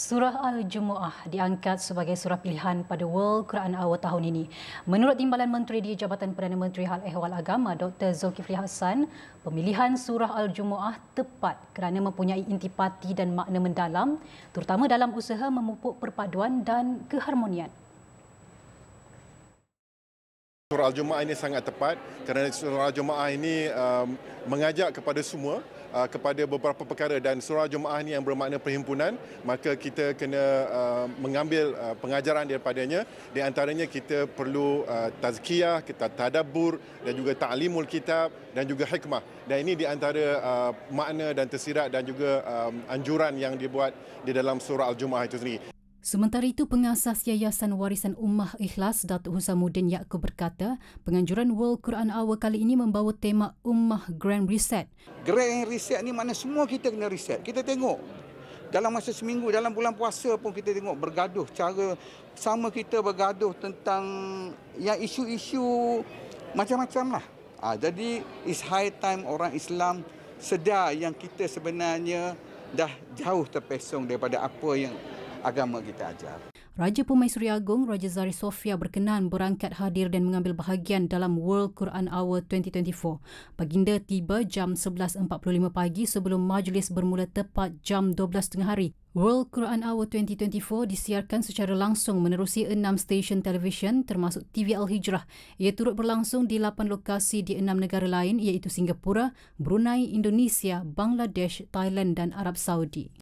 Surah Al-Jumu'ah diangkat sebagai surah pilihan pada World Quran Award tahun ini. Menurut Timbalan Menteri di Jabatan Perdana Menteri Hal Ehwal Agama, Dr. Zulkifli Hassan, pemilihan Surah Al-Jumu'ah tepat kerana mempunyai intipati dan makna mendalam, terutama dalam usaha memupuk perpaduan dan keharmonian surah Jumaah ini sangat tepat kerana surah Jumaah ini um, mengajak kepada semua uh, kepada beberapa perkara dan surah Jumaah ini yang bermakna perhimpunan maka kita kena uh, mengambil uh, pengajaran daripadanya di antaranya kita perlu uh, tazkiyah, kita tadabbur dan juga ta'limul kitab dan juga hikmah dan ini di antara uh, makna dan tersirat dan juga um, anjuran yang dibuat di dalam surah Al-Jumaat itu sendiri. Sementara itu, pengasas Yayasan Warisan Ummah Ikhlas Datuk Husamuddin Yaakob berkata, penganjuran World Quran Hour kali ini membawa tema Ummah Grand Reset. Grand Reset ni mana semua kita kena reset. Kita tengok dalam masa seminggu, dalam bulan puasa pun kita tengok bergaduh cara sama kita bergaduh tentang yang isu-isu macam-macam lah. Ha, jadi, it's high time orang Islam sedar yang kita sebenarnya dah jauh terpesong daripada apa yang agama kita ajar. Raja Pemaisuri Agong Raja Zari Sofia berkenan berangkat hadir dan mengambil bahagian dalam World Quran Hour 2024. Baginda tiba jam 11.45 pagi sebelum majlis bermula tepat jam 12.30 hari. World Quran Hour 2024 disiarkan secara langsung menerusi enam stesen televisyen termasuk TV Al-Hijrah. Ia turut berlangsung di lapan lokasi di enam negara lain iaitu Singapura, Brunei, Indonesia, Bangladesh, Thailand dan Arab Saudi.